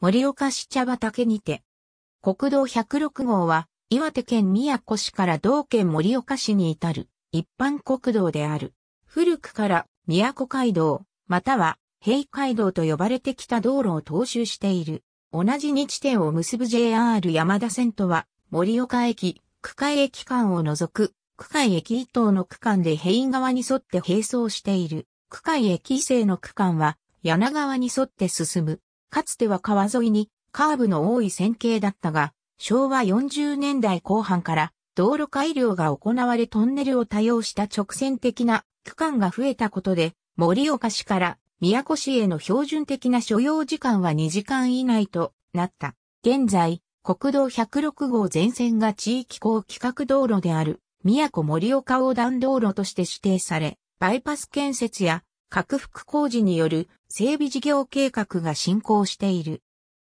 盛岡市茶畑にて。国道106号は、岩手県宮古市から同県盛岡市に至る一般国道である。古くから宮古街道、または平街道と呼ばれてきた道路を踏襲している。同じ日点を結ぶ JR 山田線とは、盛岡駅、区会駅間を除く、区会駅伊東の区間で平側に沿って並走している。区会駅西の区間は、柳川に沿って進む。かつては川沿いにカーブの多い線形だったが、昭和40年代後半から道路改良が行われトンネルを多用した直線的な区間が増えたことで、盛岡市から宮古市への標準的な所要時間は2時間以内となった。現在、国道106号全線が地域高規格道路である、宮古盛岡横断道路として指定され、バイパス建設や拡幅工事による整備事業計画が進行している。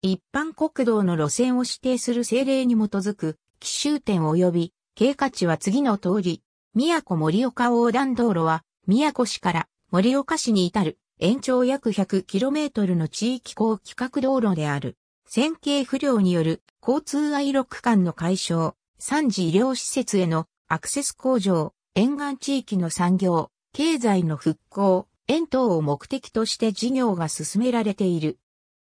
一般国道の路線を指定する政令に基づく、奇襲点及び経過値は次の通り、宮古森岡横断道路は、宮古市から森岡市に至る延長約 100km の地域高規格道路である。線形不良による交通愛路区間の解消、産地医療施設へのアクセス向上、沿岸地域の産業、経済の復興、円筒を目的として事業が進められている。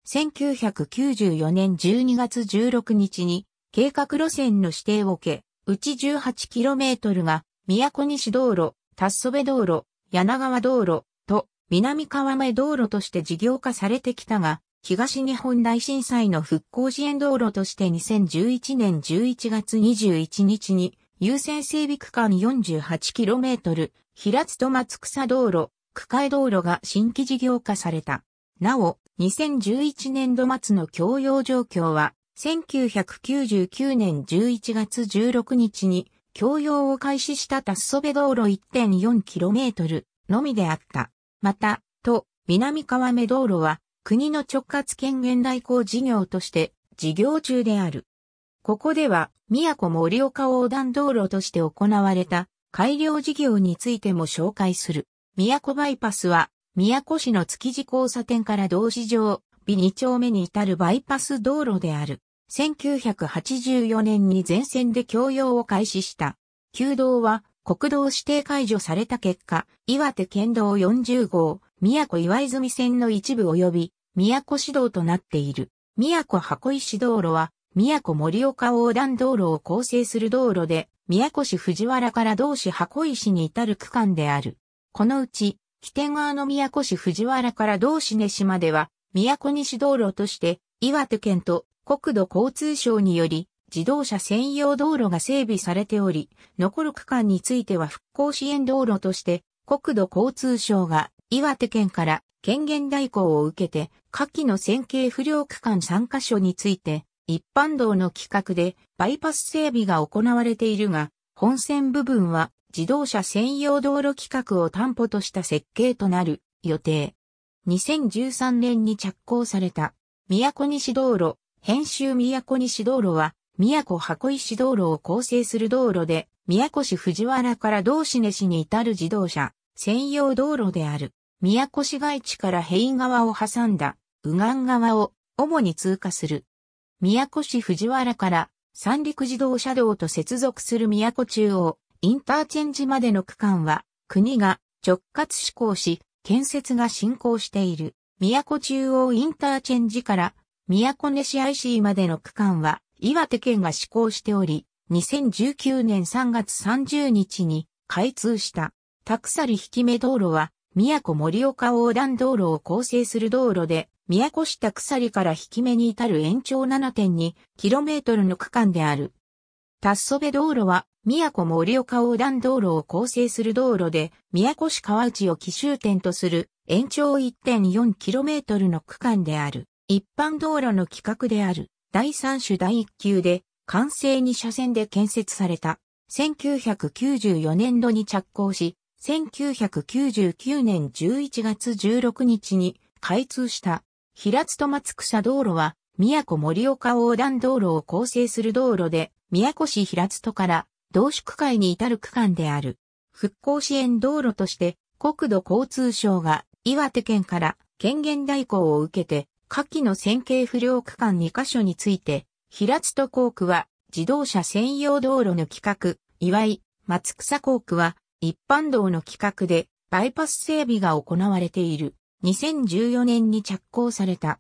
1994年12月16日に計画路線の指定を受け、うち 18km が宮古西道路、達袖道路、柳川道路と南川目道路として事業化されてきたが、東日本大震災の復興支援道路として2011年11月21日に優先整備区間 48km、平津戸松草道路、区界道路が新規事業化された。なお、2011年度末の供用状況は、1999年11月16日に、供用を開始したタッソベ道路 1.4km のみであった。また、と、南川目道路は、国の直轄権限代行事業として、事業中である。ここでは、宮古森岡横断道路として行われた改良事業についても紹介する。宮古バイパスは、宮古市の築地交差点から道市上、美2丁目に至るバイパス道路である。1984年に全線で供用を開始した。旧道は国道指定解除された結果、岩手県道40号、宮古岩泉線の一部及び、宮古市道となっている。宮古箱石道路は、宮古森岡横断道路を構成する道路で、宮古市藤原から同市箱石に至る区間である。このうち、起点側の宮古市藤原から道志根島では、宮古西道路として、岩手県と国土交通省により、自動車専用道路が整備されており、残る区間については復興支援道路として、国土交通省が岩手県から権限代行を受けて、下記の線形不良区間3カ所について、一般道の規格でバイパス整備が行われているが、本線部分は自動車専用道路規格を担保とした設計となる予定。2013年に着工された、宮古西道路、編集宮古西道路は、宮古箱石道路を構成する道路で、宮古市藤原から道志根市に至る自動車、専用道路である。宮古市街地から平川を挟んだ、右岸側を主に通過する。宮古市藤原から三陸自動車道と接続する宮古中央インターチェンジまでの区間は、国が直轄施行し、建設が進行している。都中央インターチェンジから、都根市 IC までの区間は、岩手県が施行しており、2019年3月30日に開通した。たくさり引き目道路は、都森岡横断道路を構成する道路で、宮古市田鎖から引き目に至る延長 7.2km の区間である。タッソベ道路は、宮古森岡横断道路を構成する道路で、宮古市川内を奇襲点とする延長 1.4km の区間である。一般道路の規格である第3種第1級で、完成2車線で建設された。1994年度に着工し、1999年11月16日に開通した平津と松草道路は、宮古森岡横断道路を構成する道路で、宮古市平津戸から同宿会に至る区間である。復興支援道路として国土交通省が岩手県から権限代行を受けて、下記の線形不良区間2カ所について、平津戸港区は自動車専用道路の規格、岩井、松草港区は一般道の規格でバイパス整備が行われている。2014年に着工された。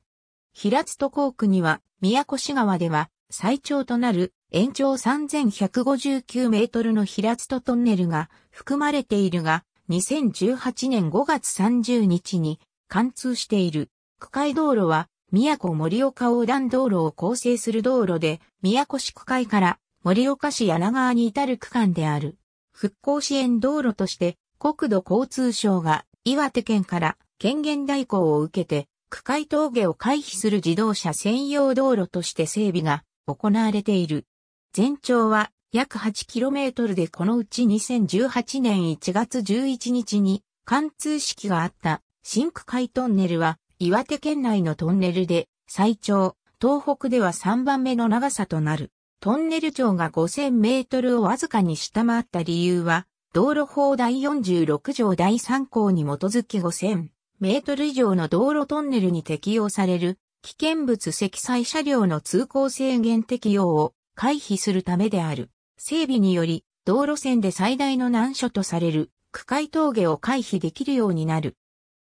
平津戸港区には、宮古市川では最長となる延長3159メートルの平津とトンネルが含まれているが、2018年5月30日に貫通している。区界道路は、宮古森岡横断道路を構成する道路で、宮古市区界から森岡市柳川に至る区間である。復興支援道路として、国土交通省が岩手県から権限代行を受けて、区界峠を回避する自動車専用道路として整備が行われている。全長は約 8km でこのうち2018年1月11日に貫通式があった新区海トンネルは岩手県内のトンネルで最長、東北では3番目の長さとなる。トンネル長が5000メートルをわずかに下回った理由は、道路法第46条第3項に基づき5000メートル以上の道路トンネルに適用される危険物積載車両の通行制限適用を回避するためである。整備により、道路線で最大の難所とされる、区海峠を回避できるようになる。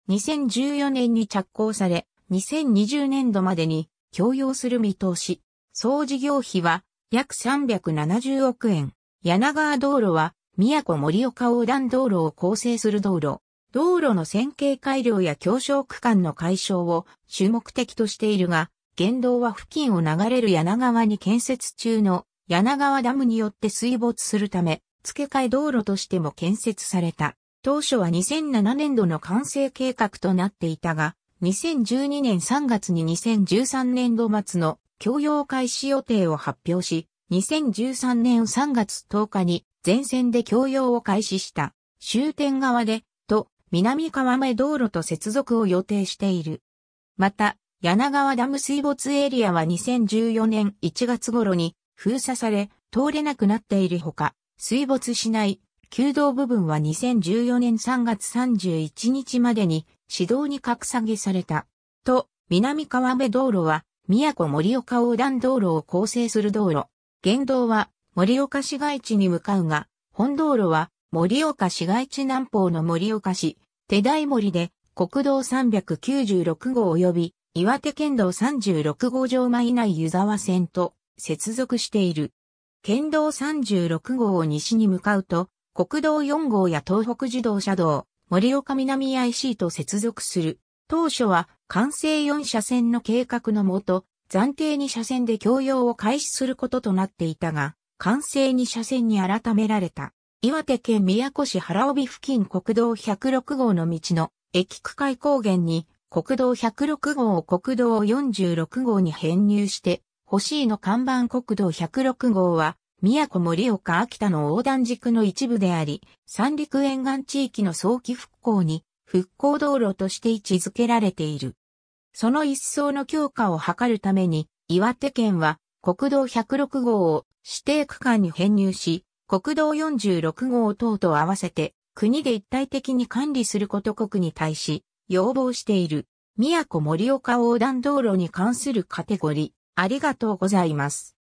2014年に着工され、2020年度までに供用する見通し。総事業費は約370億円。柳川道路は、宮古森岡横断道路を構成する道路。道路の線形改良や協小区間の解消を主目的としているが、現道は付近を流れる柳川に建設中の柳川ダムによって水没するため、付け替え道路としても建設された。当初は2007年度の完成計画となっていたが、2012年3月に2013年度末の供用開始予定を発表し、2013年3月10日に全線で供用を開始した。終点側で、と、南川目道路と接続を予定している。また、柳川ダム水没エリアは2014年1月頃に封鎖され、通れなくなっているほか、水没しない旧道部分は2014年3月31日までに市道に格下げされた。と、南川辺道路は、宮古森岡横断道路を構成する道路。現道は森岡市街地に向かうが、本道路は森岡市街地南方の森岡市、手台森で国道396号及び岩手県道36号城前内湯沢線と接続している。県道36号を西に向かうと、国道4号や東北自動車道、森岡南 IC と接続する。当初は、完成4車線の計画のもと、暫定2車線で共用を開始することとなっていたが、完成2車線に改められた。岩手県宮古市原帯付近国道106号の道の駅区海高原に国道106号を国道46号に編入して、星いの看板国道106号は、宮古森岡秋田の横断軸の一部であり、三陸沿岸地域の早期復興に、復興道路として位置づけられている。その一層の強化を図るために、岩手県は国道106号を指定区間に編入し、国道46号等と合わせて国で一体的に管理すること国に対し、要望している、宮古森岡横断道路に関するカテゴリー、ありがとうございます。